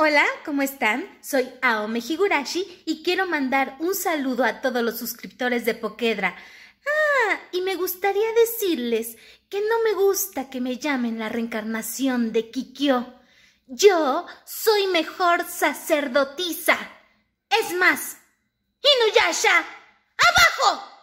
Hola, ¿cómo están? Soy Aome Higurashi y quiero mandar un saludo a todos los suscriptores de Pokedra. Ah, y me gustaría decirles que no me gusta que me llamen la reencarnación de Kikyo. Yo soy mejor sacerdotisa. Es más, Inuyasha, ¡abajo!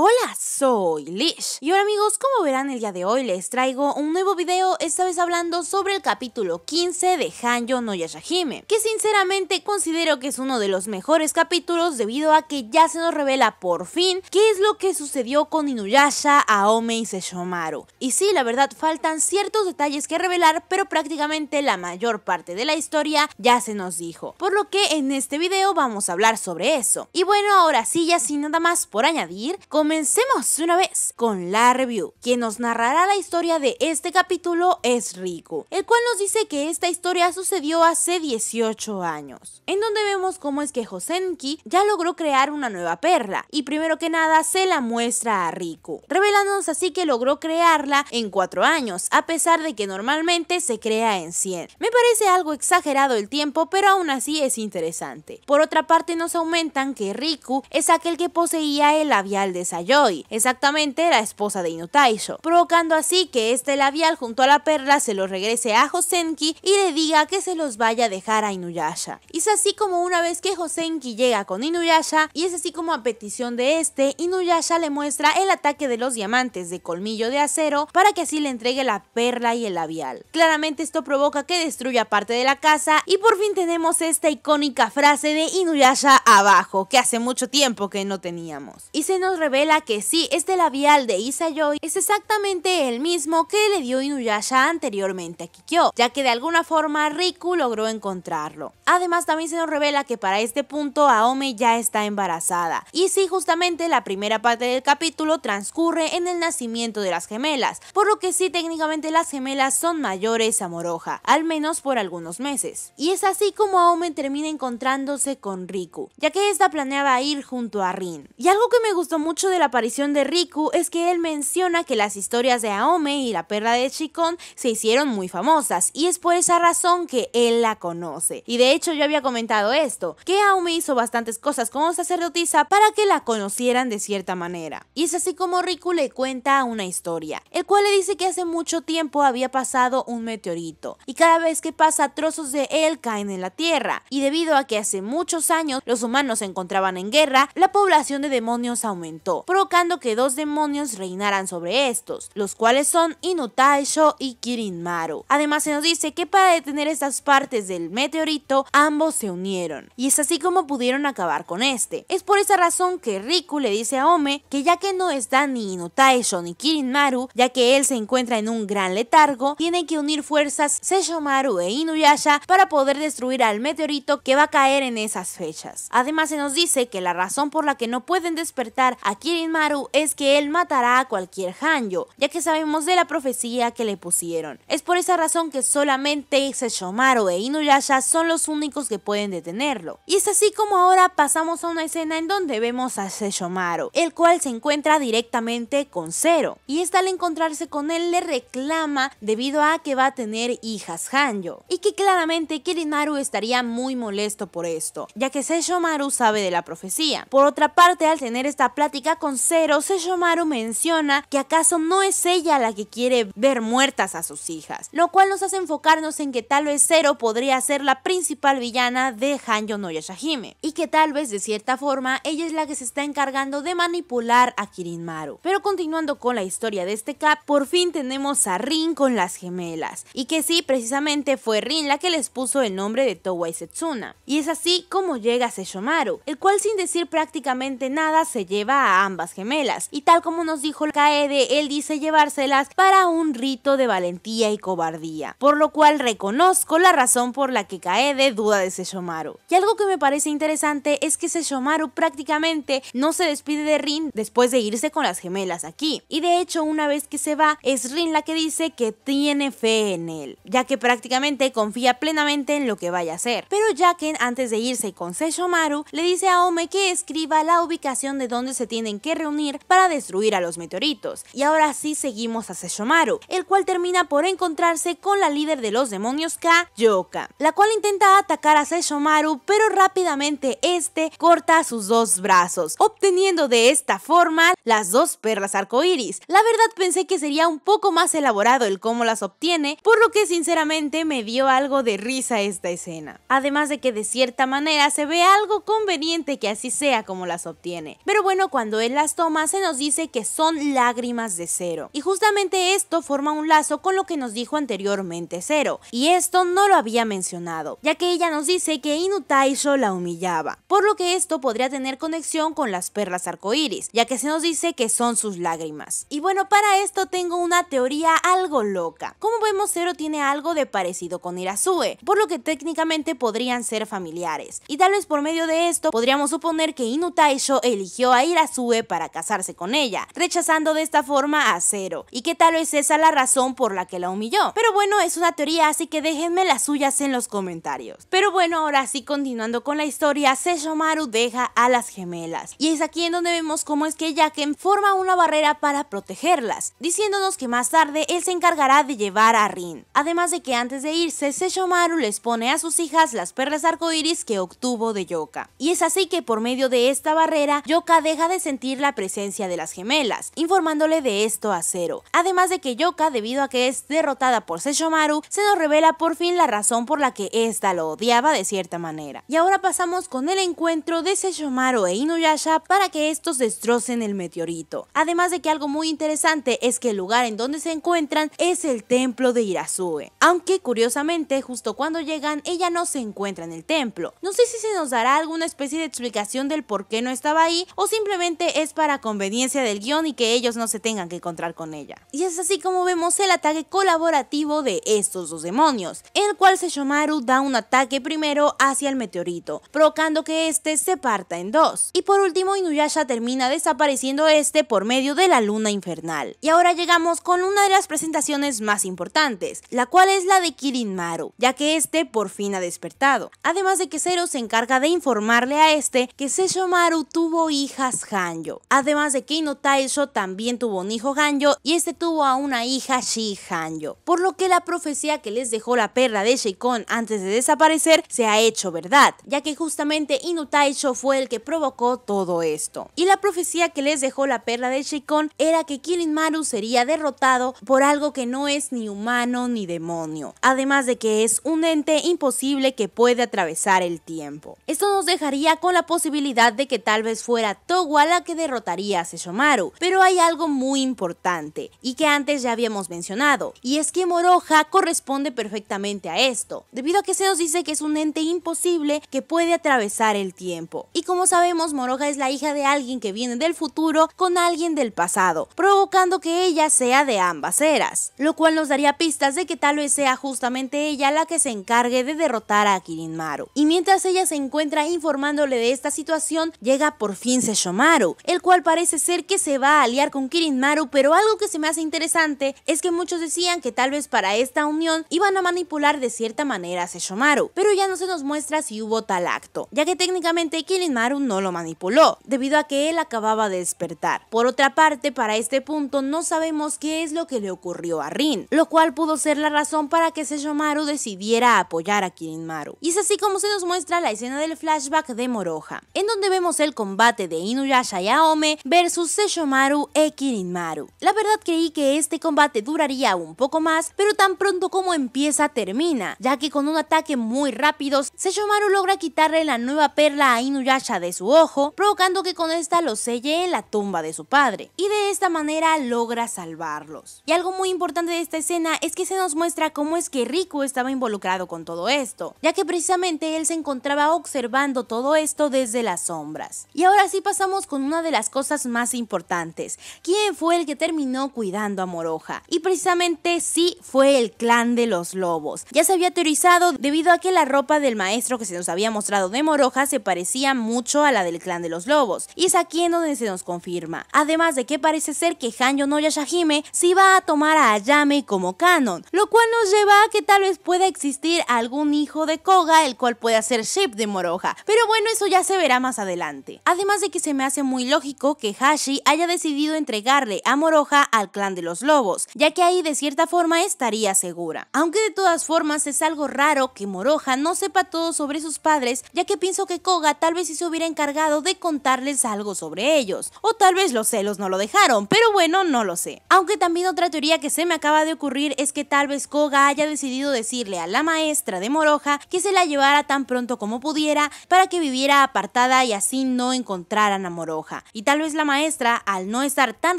Hola, soy Lish. Y ahora amigos, como verán el día de hoy les traigo un nuevo video, esta vez hablando sobre el capítulo 15 de Hanjo no Yashahime, que sinceramente considero que es uno de los mejores capítulos debido a que ya se nos revela por fin qué es lo que sucedió con Inuyasha, Aome y Seshomaru. Y sí, la verdad faltan ciertos detalles que revelar, pero prácticamente la mayor parte de la historia ya se nos dijo, por lo que en este video vamos a hablar sobre eso. Y bueno, ahora sí, ya sin nada más por añadir, con Comencemos una vez con la review. Quien nos narrará la historia de este capítulo es Riku, el cual nos dice que esta historia sucedió hace 18 años, en donde vemos cómo es que Hosenki ya logró crear una nueva perla y primero que nada se la muestra a Riku, revelándonos así que logró crearla en 4 años, a pesar de que normalmente se crea en 100. Me parece algo exagerado el tiempo, pero aún así es interesante. Por otra parte nos aumentan que Riku es aquel que poseía el labial de Sayoi, exactamente la esposa de Inutaisho, provocando así que este labial junto a la perla se lo regrese a Hosenki y le diga que se los vaya a dejar a Inuyasha. Y es así como una vez que Hosenki llega con Inuyasha y es así como a petición de este, Inuyasha le muestra el ataque de los diamantes de colmillo de acero para que así le entregue la perla y el labial. Claramente esto provoca que destruya parte de la casa y por fin tenemos esta icónica frase de Inuyasha abajo, que hace mucho tiempo que no teníamos. Y se nos revela que sí, este labial de Isayoi es exactamente el mismo que le dio Inuyasha anteriormente a Kikyo, ya que de alguna forma Riku logró encontrarlo. Además también se nos revela que para este punto Aome ya está embarazada. Y sí, justamente la primera parte del capítulo transcurre en el nacimiento de las gemelas, por lo que sí técnicamente las gemelas son mayores a Moroja, al menos por algunos meses. Y es así como Aome termina encontrándose con Riku, ya que esta planeaba ir junto a Rin. Y algo que me gustó mucho de la aparición de Riku es que él menciona que las historias de Aome y la perla de Chikon se hicieron muy famosas y es por esa razón que él la conoce. Y de hecho yo había comentado esto, que Aome hizo bastantes cosas como sacerdotisa para que la conocieran de cierta manera. Y es así como Riku le cuenta una historia, el cual le dice que hace mucho tiempo había pasado un meteorito y cada vez que pasa trozos de él caen en la tierra y debido a que hace muchos años los humanos se encontraban en guerra, la población de demonios aumentó provocando que dos demonios reinaran sobre estos, los cuales son Inutaisho y Kirinmaru. Además se nos dice que para detener estas partes del meteorito, ambos se unieron, y es así como pudieron acabar con este. Es por esa razón que Riku le dice a Ome que ya que no está ni Inutaisho ni Kirinmaru, ya que él se encuentra en un gran letargo, tienen que unir fuerzas Seshomaru e Inuyasha para poder destruir al meteorito que va a caer en esas fechas. Además se nos dice que la razón por la que no pueden despertar a Kirinmaru es que él matará a cualquier Hanjo, ya que sabemos de la profecía que le pusieron. Es por esa razón que solamente Sesshomaru e Inuyasha son los únicos que pueden detenerlo. Y es así como ahora pasamos a una escena en donde vemos a Sesshomaru, el cual se encuentra directamente con Zero, y esta al encontrarse con él le reclama debido a que va a tener hijas Hanjo y que claramente Kirinmaru estaría muy molesto por esto, ya que Sesshomaru sabe de la profecía. Por otra parte, al tener esta plática con Cero, Seishomaru menciona que acaso no es ella la que quiere ver muertas a sus hijas, lo cual nos hace enfocarnos en que tal vez Cero podría ser la principal villana de Hanjo no Yashahime, y que tal vez de cierta forma ella es la que se está encargando de manipular a Kirinmaru. Pero continuando con la historia de este cap, por fin tenemos a Rin con las gemelas, y que sí, precisamente fue Rin la que les puso el nombre de y Setsuna, y es así como llega Seishomaru, el cual sin decir prácticamente nada se lleva a ambas gemelas. Y tal como nos dijo Kaede, él dice llevárselas para un rito de valentía y cobardía, por lo cual reconozco la razón por la que Kaede duda de Seshomaru. Y algo que me parece interesante es que Seshomaru prácticamente no se despide de Rin después de irse con las gemelas aquí. Y de hecho, una vez que se va, es Rin la que dice que tiene fe en él, ya que prácticamente confía plenamente en lo que vaya a hacer. Pero que antes de irse con Seshomaru, le dice a Ome que escriba la ubicación de donde se tienen que reunir para destruir a los meteoritos. Y ahora sí seguimos a Seshomaru, el cual termina por encontrarse con la líder de los demonios K, Yoka, la cual intenta atacar a Seshomaru, pero rápidamente este corta sus dos brazos, obteniendo de esta forma las dos perlas arcoíris. La verdad pensé que sería un poco más elaborado el cómo las obtiene, por lo que sinceramente me dio algo de risa esta escena. Además de que de cierta manera se ve algo conveniente que así sea como las obtiene. Pero bueno, cuando las tomas se nos dice que son lágrimas de cero. Y justamente esto forma un lazo con lo que nos dijo anteriormente Cero, y esto no lo había mencionado, ya que ella nos dice que Inutaisho la humillaba, por lo que esto podría tener conexión con las perlas arcoíris, ya que se nos dice que son sus lágrimas. Y bueno, para esto tengo una teoría algo loca. Como vemos, Cero tiene algo de parecido con Irasue, por lo que técnicamente podrían ser familiares, y tal vez por medio de esto podríamos suponer que Inutaisho eligió a Irasue para casarse con ella, rechazando de esta forma a Cero, y que tal es esa la razón por la que la humilló. Pero bueno, es una teoría, así que déjenme las suyas en los comentarios. Pero bueno, ahora sí, continuando con la historia, Seishomaru deja a las gemelas, y es aquí en donde vemos cómo es que Yaken forma una barrera para protegerlas, diciéndonos que más tarde él se encargará de llevar a Rin. Además de que antes de irse, Seishomaru les pone a sus hijas las perlas arcoíris que obtuvo de Yoka. Y es así que por medio de esta barrera, Yoka deja de sentir la presencia de las gemelas, informándole de esto a Zero. Además de que Yoka, debido a que es derrotada por Seshomaru, se nos revela por fin la razón por la que esta lo odiaba de cierta manera. Y ahora pasamos con el encuentro de Seshomaru e Inuyasha para que estos destrocen el meteorito. Además de que algo muy interesante es que el lugar en donde se encuentran es el templo de Irasue. Aunque curiosamente, justo cuando llegan, ella no se encuentra en el templo. No sé si se nos dará alguna especie de explicación del por qué no estaba ahí o simplemente es para conveniencia del guión y que ellos no se tengan que encontrar con ella. Y es así como vemos el ataque colaborativo de estos dos demonios, el cual Sesshomaru da un ataque primero hacia el meteorito, provocando que este se parta en dos. Y por último Inuyasha termina desapareciendo este por medio de la luna infernal. Y ahora llegamos con una de las presentaciones más importantes, la cual es la de Kirin Maru, ya que este por fin ha despertado. Además de que Zero se encarga de informarle a este que Sesshomaru tuvo hijas Han Además de que Taisho también tuvo un hijo Ganjo y este tuvo a una hija Shi Hanyo. Por lo que la profecía que les dejó la perla de Shikon antes de desaparecer se ha hecho verdad, ya que justamente Taisho fue el que provocó todo esto. Y la profecía que les dejó la perla de Shikon era que Maru sería derrotado por algo que no es ni humano ni demonio, además de que es un ente imposible que puede atravesar el tiempo. Esto nos dejaría con la posibilidad de que tal vez fuera Towa la que derrotaría a Seshomaru, pero hay algo muy importante y que antes ya habíamos mencionado, y es que Moroha corresponde perfectamente a esto, debido a que se nos dice que es un ente imposible que puede atravesar el tiempo. Y como sabemos, Moroha es la hija de alguien que viene del futuro con alguien del pasado, provocando que ella sea de ambas eras, lo cual nos daría pistas de que tal vez sea justamente ella la que se encargue de derrotar a Kirinmaru. Y mientras ella se encuentra informándole de esta situación, llega por fin Seshomaru, el cual parece ser que se va a aliar con Kirin Maru, pero algo que se me hace interesante es que muchos decían que tal vez para esta unión iban a manipular de cierta manera a Seshomaru, pero ya no se nos muestra si hubo tal acto, ya que técnicamente Kirin Maru no lo manipuló, debido a que él acababa de despertar. Por otra parte, para este punto no sabemos qué es lo que le ocurrió a Rin, lo cual pudo ser la razón para que Seshomaru decidiera apoyar a Kirin Maru. Y es así como se nos muestra la escena del flashback de Moroja, en donde vemos el combate de Inuyasha y Aome versus Seshomaru e Kirinmaru. La verdad creí que este combate duraría un poco más, pero tan pronto como empieza termina, ya que con un ataque muy rápido, Seshomaru logra quitarle la nueva perla a Inuyasha de su ojo, provocando que con esta lo selle en la tumba de su padre, y de esta manera logra salvarlos. Y algo muy importante de esta escena es que se nos muestra cómo es que Riku estaba involucrado con todo esto, ya que precisamente él se encontraba observando todo esto desde las sombras. Y ahora sí pasamos con una de las cosas más importantes. ¿Quién fue el que terminó cuidando a Moroja? Y precisamente sí fue el clan de los lobos. Ya se había teorizado debido a que la ropa del maestro que se nos había mostrado de Moroja se parecía mucho a la del clan de los lobos. Y es aquí en donde se nos confirma. Además de que parece ser que Hanyo no Yashahime se va a tomar a Ayame como canon, lo cual nos lleva a que tal vez pueda existir algún hijo de Koga el cual pueda ser ship de Moroja. Pero bueno, eso ya se verá más adelante. Además de que se me hace muy muy lógico que Hashi haya decidido entregarle a Moroja al clan de los lobos, ya que ahí de cierta forma estaría segura. Aunque de todas formas es algo raro que Moroja no sepa todo sobre sus padres, ya que pienso que Koga tal vez sí se hubiera encargado de contarles algo sobre ellos, o tal vez los celos no lo dejaron, pero bueno, no lo sé. Aunque también otra teoría que se me acaba de ocurrir es que tal vez Koga haya decidido decirle a la maestra de Moroja que se la llevara tan pronto como pudiera para que viviera apartada y así no encontraran a Moroja. Y tal vez la maestra, al no estar tan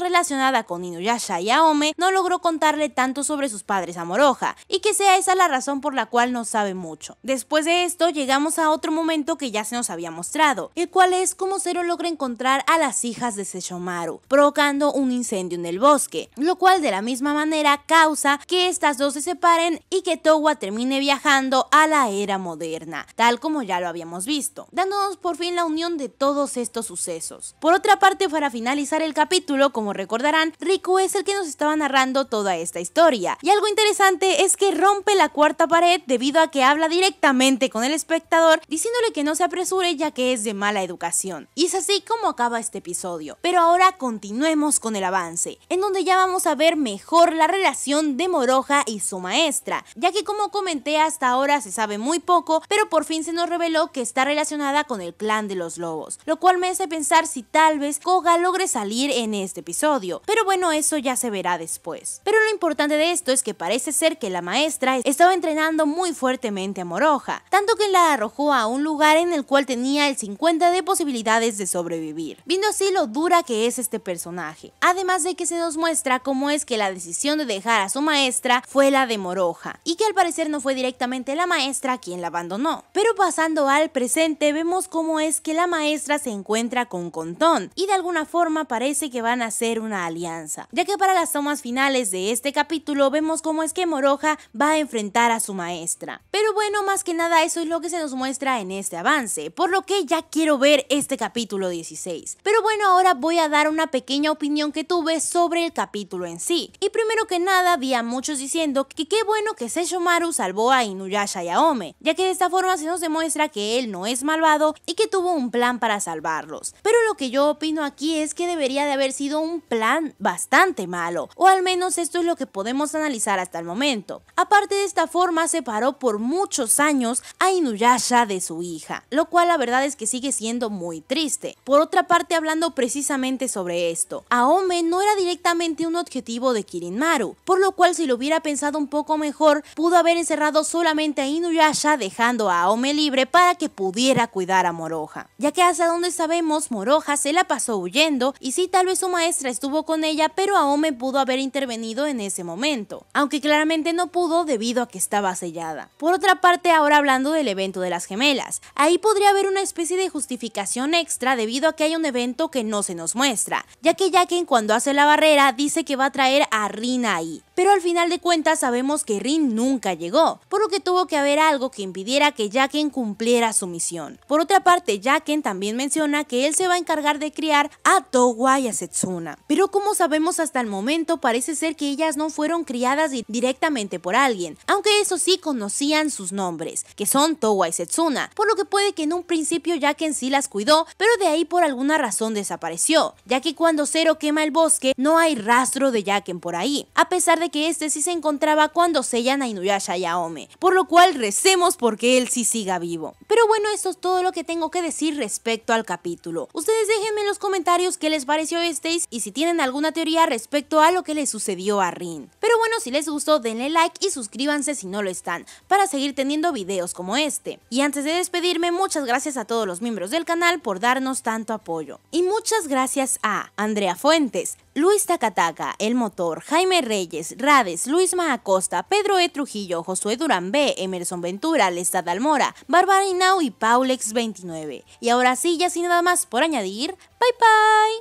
relacionada con Inuyasha y Aome, no logró contarle tanto sobre sus padres a Moroja, y que sea esa la razón por la cual no sabe mucho. Después de esto, llegamos a otro momento que ya se nos había mostrado, el cual es cómo Zero logra encontrar a las hijas de Seshomaru, provocando un incendio en el bosque, lo cual de la misma manera causa que estas dos se separen y que Towa termine viajando a la era moderna, tal como ya lo habíamos visto, dándonos por fin la unión de todos estos sucesos. Por otra parte, para finalizar el capítulo, como recordarán, Riku es el que nos estaba narrando toda esta historia. Y algo interesante es que rompe la cuarta pared debido a que habla directamente con el espectador diciéndole que no se apresure ya que es de mala educación. Y es así como acaba este episodio. Pero ahora continuemos con el avance, en donde ya vamos a ver mejor la relación de Moroja y su maestra, ya que como comenté hasta ahora se sabe muy poco, pero por fin se nos reveló que está relacionada con el clan de los lobos, lo cual me hace pensar si tal vez Koga logre salir en este episodio. Pero bueno, eso ya se verá después. Pero lo importante de esto es que parece ser que la maestra estaba entrenando muy fuertemente a Moroja, tanto que la arrojó a un lugar en el cual tenía el 50 de posibilidades de sobrevivir, viendo así lo dura que es este personaje. Además de que se nos muestra cómo es que la decisión de dejar a su maestra fue la de Moroja, y que al parecer no fue directamente la maestra quien la abandonó. Pero pasando al presente, vemos cómo es que la maestra se encuentra con Contento y de alguna forma parece que van a ser una alianza, ya que para las tomas finales de este capítulo vemos cómo es que Moroja va a enfrentar a su maestra. Pero bueno, más que nada eso es lo que se nos muestra en este avance, por lo que ya quiero ver este capítulo 16. Pero bueno, ahora voy a dar una pequeña opinión que tuve sobre el capítulo en sí. Y primero que nada vi a muchos diciendo que qué bueno que Seishomaru salvó a Inuyasha y a ya que de esta forma se nos demuestra que él no es malvado y que tuvo un plan para salvarlos. Pero lo que yo opino aquí es que debería de haber sido un plan bastante malo, o al menos esto es lo que podemos analizar hasta el momento. Aparte de esta forma, separó por muchos años a Inuyasha de su hija, lo cual la verdad es que sigue siendo muy triste. Por otra parte, hablando precisamente sobre esto, Aome no era directamente un objetivo de Kirinmaru, por lo cual si lo hubiera pensado un poco mejor, pudo haber encerrado solamente a Inuyasha dejando a Aome libre para que pudiera cuidar a Moroja, ya que hasta donde sabemos Moroja se la pasó huyendo y sí tal vez su maestra estuvo con ella, pero Aome pudo haber intervenido en ese momento, aunque claramente no pudo debido a que estaba sellada. Por otra parte, ahora hablando del evento de las gemelas, ahí podría haber una especie de justificación extra debido a que hay un evento que no se nos muestra, ya que Jaquen cuando hace la barrera dice que va a traer a Rina ahí, pero al final de cuentas sabemos que Rin nunca llegó, por lo que tuvo que haber algo que impidiera que Jaqen cumpliera su misión. Por otra parte, Jaqen también menciona que él se va a encargar de criar a Towa y a Setsuna, pero como sabemos hasta el momento parece ser que ellas no fueron criadas directamente por alguien, aunque eso sí conocían sus nombres, que son Towa y Setsuna, por lo que puede que en un principio Jaqen sí las cuidó, pero de ahí por alguna razón desapareció, ya que cuando Zero quema el bosque no hay rastro de Jaqen por ahí, a pesar de que este sí se encontraba cuando sellan a Inuyasha Yaome, por lo cual recemos porque él sí siga vivo. Pero bueno, esto es todo lo que tengo que decir respecto al capítulo. Ustedes déjenme en los comentarios qué les pareció este y si tienen alguna teoría respecto a lo que le sucedió a Rin. Pero bueno, si les gustó denle like y suscríbanse si no lo están, para seguir teniendo videos como este. Y antes de despedirme, muchas gracias a todos los miembros del canal por darnos tanto apoyo. Y muchas gracias a Andrea Fuentes, Luis Takataka, El Motor, Jaime Reyes, Rades, Luis Acosta, Pedro E. Trujillo, Josué Durán B., Emerson Ventura, Lestad Almora, Barbara Inau y Paulex29. Y ahora sí, ya sin nada más por añadir, bye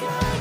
bye.